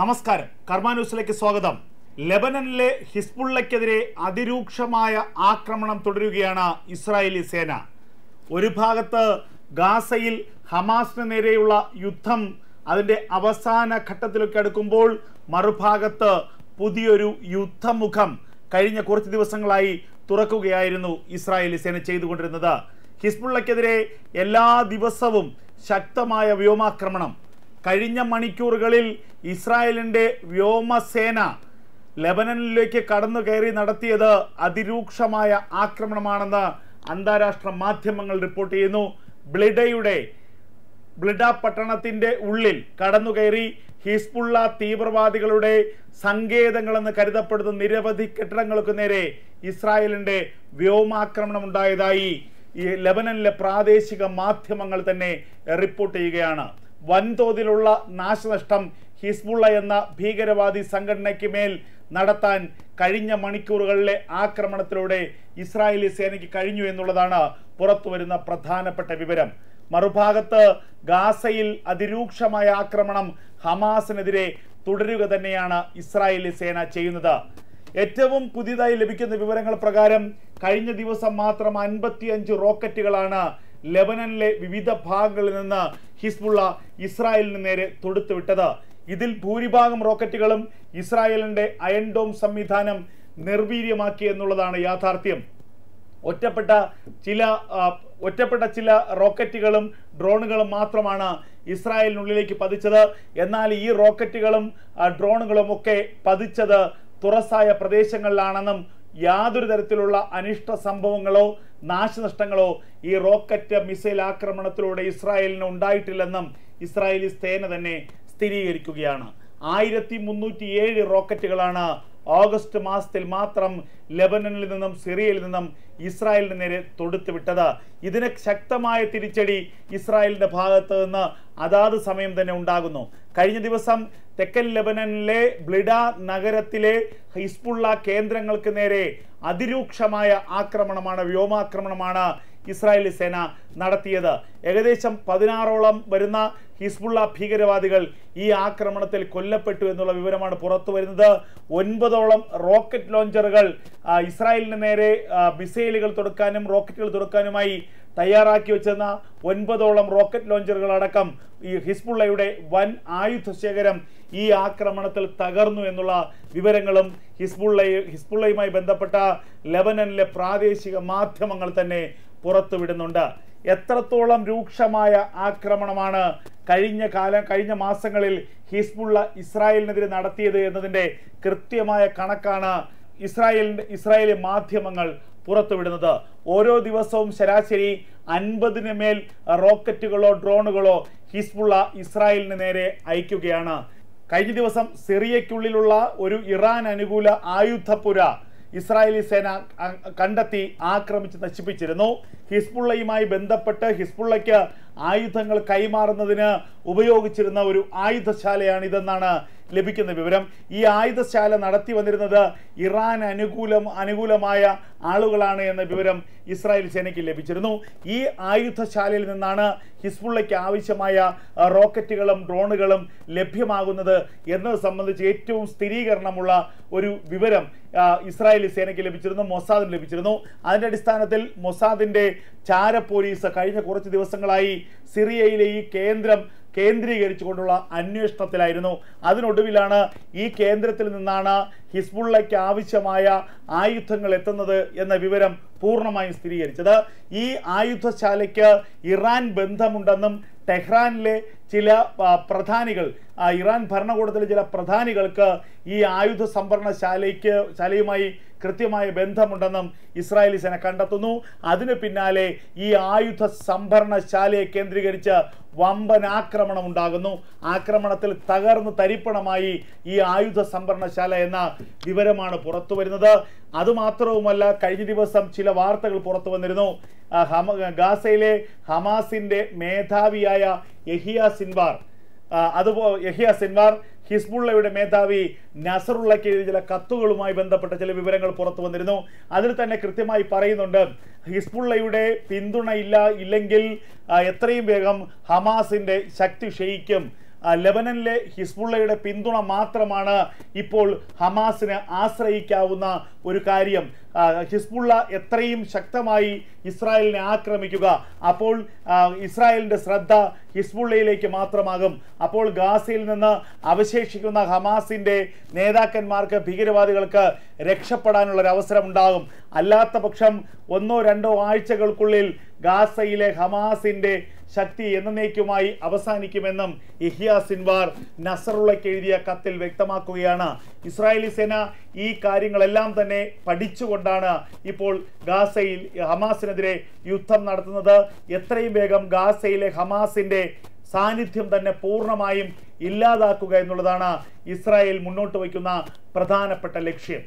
നമസ്കാരം കർമാന്യൂസിലേക്ക് സ്വാഗതം ലെബനനിലെ ഹിസ്ബുള്ളയ്ക്കെതിരെ അതിരൂക്ഷമായ ആക്രമണം തുടരുകയാണ് ഇസ്രായേലി സേന ഒരു ഭാഗത്ത് ഗാസയിൽ ഹമാസിന് നേരെയുള്ള യുദ്ധം അതിൻ്റെ അവസാന ഘട്ടത്തിലേക്ക് അടുക്കുമ്പോൾ മറുഭാഗത്ത് പുതിയൊരു യുദ്ധമുഖം കഴിഞ്ഞ കുറച്ച് ദിവസങ്ങളായി തുറക്കുകയായിരുന്നു ഇസ്രായേലി സേന ചെയ്തുകൊണ്ടിരുന്നത് ഹിസ്ബുള്ളയ്ക്കെതിരെ എല്ലാ ദിവസവും ശക്തമായ വ്യോമാക്രമണം കഴിഞ്ഞ മണിക്കൂറുകളിൽ ഇസ്രായേലിൻ്റെ വ്യോമസേന ലെബനനിലേക്ക് കടന്നു കയറി നടത്തിയത് അതിരൂക്ഷമായ ആക്രമണമാണെന്ന് അന്താരാഷ്ട്ര മാധ്യമങ്ങൾ റിപ്പോർട്ട് ചെയ്യുന്നു ബ്ലിഡയുടെ ബ്ലിഡ പട്ടണത്തിൻ്റെ ഉള്ളിൽ കടന്നു കയറി ഹിസ്ബുള്ള തീവ്രവാദികളുടെ സങ്കേതങ്ങളെന്ന് കരുതപ്പെടുന്ന നിരവധി കെട്ടിടങ്ങൾക്ക് നേരെ ഇസ്രായേലിൻ്റെ വ്യോമാക്രമണം ഉണ്ടായതായി ഈ ലെബനനിലെ പ്രാദേശിക മാധ്യമങ്ങൾ തന്നെ റിപ്പോർട്ട് ചെയ്യുകയാണ് വൻതോതിലുള്ള നാശനഷ്ടം ഹിസ്ബുള്ള എന്ന ഭീകരവാദി സംഘടനയ്ക്ക് മേൽ നടത്താൻ കഴിഞ്ഞ മണിക്കൂറുകളിലെ ആക്രമണത്തിലൂടെ ഇസ്രായേലി സേനയ്ക്ക് കഴിഞ്ഞു എന്നുള്ളതാണ് പുറത്തുവരുന്ന പ്രധാനപ്പെട്ട വിവരം മറുഭാഗത്ത് ഗാസയിൽ അതിരൂക്ഷമായ ആക്രമണം ഹമാസിനെതിരെ തുടരുക തന്നെയാണ് ഇസ്രായേലി സേന ചെയ്യുന്നത് ഏറ്റവും പുതിയതായി ലഭിക്കുന്ന വിവരങ്ങൾ പ്രകാരം കഴിഞ്ഞ ദിവസം മാത്രം അൻപത്തിയഞ്ച് റോക്കറ്റുകളാണ് ലെബനനിലെ വിവിധ ഭാഗങ്ങളിൽ നിന്ന് ഹിസ്ബുള്ള ഇസ്രായേലിന് നേരെ തൊടുത്തുവിട്ടത് ഇതിൽ ഭൂരിഭാഗം റോക്കറ്റുകളും ഇസ്രായേലിന്റെ അയൺഡോം സംവിധാനം നിർവീര്യമാക്കി എന്നുള്ളതാണ് യാഥാർത്ഥ്യം ഒറ്റപ്പെട്ട ചില ഒറ്റപ്പെട്ട ചില റോക്കറ്റുകളും ഡ്രോണുകളും മാത്രമാണ് ഇസ്രായേലിനുള്ളിലേക്ക് പതിച്ചത് എന്നാൽ ഈ റോക്കറ്റുകളും ഡ്രോണുകളും ഒക്കെ പതിച്ചത് തുറസായ പ്രദേശങ്ങളിലാണെന്നും യാതൊരു തരത്തിലുള്ള അനിഷ്ട സംഭവങ്ങളോ നാശനഷ്ടങ്ങളോ ഈ റോക്കറ്റ് മിസൈൽ ആക്രമണത്തിലൂടെ ഇസ്രായേലിന് ഉണ്ടായിട്ടില്ലെന്നും ഇസ്രായേലി സേന തന്നെ സ്ഥിരീകരിക്കുകയാണ് ആയിരത്തി മുന്നൂറ്റി ഏഴ് റോക്കറ്റുകളാണ് ഓഗസ്റ്റ് മാസത്തിൽ മാത്രം ലെബനനിൽ നിന്നും സിറിയയിൽ നിന്നും ഇസ്രായേലിന് നേരെ തൊടുത്തുവിട്ടത് ഇതിന് ശക്തമായ തിരിച്ചടി ഇസ്രായേലിൻ്റെ ഭാഗത്ത് നിന്ന് അതാത് സമയം തന്നെ ഉണ്ടാകുന്നു കഴിഞ്ഞ ദിവസം തെക്കൻ ലെബനനിലെ ബ്ലിഡ നഗരത്തിലെ ഹിസ്ബുള്ള കേന്ദ്രങ്ങൾക്ക് നേരെ അതിരൂക്ഷമായ ആക്രമണമാണ് വ്യോമാക്രമണമാണ് ഇസ്രായേലി സേന നടത്തിയത് ഏകദേശം പതിനാറോളം വരുന്ന ഹിസ്ബുള്ള ഭീകരവാദികൾ ഈ ആക്രമണത്തിൽ കൊല്ലപ്പെട്ടു എന്നുള്ള വിവരമാണ് പുറത്തു വരുന്നത് ഒൻപതോളം റോക്കറ്റ് ലോഞ്ചറുകൾ ഇസ്രായേലിന് നേരെ മിസൈലുകൾ തുടക്കാനും റോക്കറ്റുകൾ തുടക്കാനുമായി തയ്യാറാക്കി വെച്ചെന്ന ഒൻപതോളം റോക്കറ്റ് ലോഞ്ചറുകൾ അടക്കം ഈ ഹിസ്ബുള്ളയുടെ വൻ ആയുധ ശേഖരം ഈ ആക്രമണത്തിൽ തകർന്നു എന്നുള്ള വിവരങ്ങളും ഹിസ്ബുള്ള ഹിസ്ബുള്ളയുമായി ബന്ധപ്പെട്ട ലെബനനിലെ പ്രാദേശിക മാധ്യമങ്ങൾ തന്നെ പുറത്തുവിടുന്നുണ്ട് എത്രത്തോളം രൂക്ഷമായ ആക്രമണമാണ് കഴിഞ്ഞ കാലം കഴിഞ്ഞ മാസങ്ങളിൽ ഹിസ്ബുള്ള ഇസ്രായേലിനെതിരെ നടത്തിയത് എന്നതിൻ്റെ കൃത്യമായ കണക്കാണ് ഇസ്രായേലിൻ്റെ ഇസ്രായേലി മാധ്യമങ്ങൾ പുറത്തുവിടുന്നത് ഓരോ ദിവസവും ശരാശരി അൻപതിന് മേൽ റോക്കറ്റുകളോ ഡ്രോണുകളോ ഹിസ്ബുള്ള ഇസ്രായേലിന് നേരെ അയക്കുകയാണ് കഴിഞ്ഞ ദിവസം സിറിയയ്ക്കുള്ളിലുള്ള ഒരു ഇറാൻ അനുകൂല ആയുധപ്പുര ഇസ്രായേലി സേന കണ്ടെത്തി ആക്രമിച്ച് നശിപ്പിച്ചിരുന്നു ഹിസ്ബുള്ളയുമായി ബന്ധപ്പെട്ട് ഹിസ്ബുള്ളയ്ക്ക് ആയുധങ്ങൾ കൈമാറുന്നതിന് ഉപയോഗിച്ചിരുന്ന ഒരു ആയുധശാലയാണിതെന്നാണ് ലഭിക്കുന്ന വിവരം ഈ ആയുധശാല നടത്തി വന്നിരുന്നത് ഇറാൻ അനുകൂലം അനുകൂലമായ ആളുകളാണ് എന്ന വിവരം ഇസ്രായേൽ സേനയ്ക്ക് ലഭിച്ചിരുന്നു ഈ ആയുധശാലയിൽ നിന്നാണ് ഹിസ്ബുള്ളയ്ക്ക് ആവശ്യമായ റോക്കറ്റുകളും ഡ്രോണുകളും ലഭ്യമാകുന്നത് എന്നത് സംബന്ധിച്ച് ഏറ്റവും സ്ഥിരീകരണമുള്ള ഒരു വിവരം ഇസ്രായേലി സേനയ്ക്ക് ലഭിച്ചിരുന്നു മൊസാദിന് ലഭിച്ചിരുന്നു അതിൻ്റെ അടിസ്ഥാനത്തിൽ മൊസാദിൻ്റെ ചാര പോലീസ് കഴിഞ്ഞ കുറച്ച് ദിവസങ്ങളായി സിറിയയിലെ ഈ കേന്ദ്രം കേന്ദ്രീകരിച്ചുകൊണ്ടുള്ള അന്വേഷണത്തിലായിരുന്നു അതിനൊടുവിലാണ് ഈ കേന്ദ്രത്തിൽ നിന്നാണ് ഹിസ്ബുള്ളയ്ക്ക് ആവശ്യമായ ആയുധങ്ങൾ എത്തുന്നത് എന്ന വിവരം പൂർണ്ണമായും സ്ഥിരീകരിച്ചത് ഈ ആയുധശാലയ്ക്ക് ഇറാൻ ബന്ധമുണ്ടെന്നും ടെഹ്റാനിലെ ചില പ്രധാനികൾ ഇറാൻ ഭരണകൂടത്തിലെ ചില പ്രധാനികൾക്ക് ഈ ആയുധ സംഭരണശാലയ്ക്ക് ശാലയുമായി കൃത്യമായ ബന്ധമുണ്ടെന്നും ഇസ്രായേലി സേന കണ്ടെത്തുന്നു അതിന് പിന്നാലെ ഈ ആയുധ സംഭരണശാലയെ കേന്ദ്രീകരിച്ച് വമ്പനാക്രമണം ആക്രമണം ഉണ്ടാകുന്നു ആക്രമണത്തിൽ തകർന്ന് തരിപ്പണമായി ഈ ആയുധ സംഭരണശാല എന്ന വിവരമാണ് പുറത്തു വരുന്നത് അതുമാത്രവുമല്ല കഴിഞ്ഞ ദിവസം ചില വാർത്തകൾ പുറത്തു വന്നിരുന്നു ഹമ ഗാസയിലെ ഹമാസിൻ്റെ മേധാവിയായ യഹിയ സിൻബാർ അതുപോലെ യഹിയ സിൻവാർ ഹിസ്ബുള്ളയുടെ മേധാവി നസറുള്ളയ്ക്ക് എഴുതിയ ചില കത്തുകളുമായി ബന്ധപ്പെട്ട ചില വിവരങ്ങൾ പുറത്തു വന്നിരുന്നു അതിൽ തന്നെ കൃത്യമായി പറയുന്നുണ്ട് ഹിസ്ബുള്ളയുടെ ഇല്ല ഇല്ലെങ്കിൽ എത്രയും വേഗം ഹമാസിൻ്റെ ശക്തി ക്ഷയിക്കും ലെബനനിലെ ഹിസ്ബുള്ളയുടെ പിന്തുണ മാത്രമാണ് ഇപ്പോൾ ഹമാസിന് ആശ്രയിക്കാവുന്ന ഒരു കാര്യം ഹിസ്ബുള്ള എത്രയും ശക്തമായി ഇസ്രായേലിനെ ആക്രമിക്കുക അപ്പോൾ ഇസ്രായേലിൻ്റെ ശ്രദ്ധ ഹിസ്ബുള്ളയിലേക്ക് മാത്രമാകും അപ്പോൾ ഗാസയിൽ നിന്ന് അവശേഷിക്കുന്ന ഹമാസിൻ്റെ നേതാക്കന്മാർക്ക് ഭീകരവാദികൾക്ക് രക്ഷപ്പെടാനുള്ളൊരു അവസരമുണ്ടാകും അല്ലാത്ത പക്ഷം ഒന്നോ രണ്ടോ ആഴ്ചകൾക്കുള്ളിൽ ഗാസയിലെ ഹമാസിൻ്റെ ശക്തി എന്നേക്കുമായി അവസാനിക്കുമെന്നും ഇഹിയ സിൻവാർ നസറുള്ളയ്ക്ക് എഴുതിയ കത്തിൽ വ്യക്തമാക്കുകയാണ് ഇസ്രായേലി സേന ഈ കാര്യങ്ങളെല്ലാം തന്നെ പഠിച്ചുകൊണ്ടാണ് ഇപ്പോൾ ഗാസയിൽ ഹമാസിനെതിരെ യുദ്ധം നടത്തുന്നത് എത്രയും വേഗം ഗാസയിലെ ഹമാസിൻ്റെ സാന്നിധ്യം തന്നെ പൂർണ്ണമായും ഇല്ലാതാക്കുക എന്നുള്ളതാണ് ഇസ്രായേൽ മുന്നോട്ട് വയ്ക്കുന്ന പ്രധാനപ്പെട്ട ലക്ഷ്യം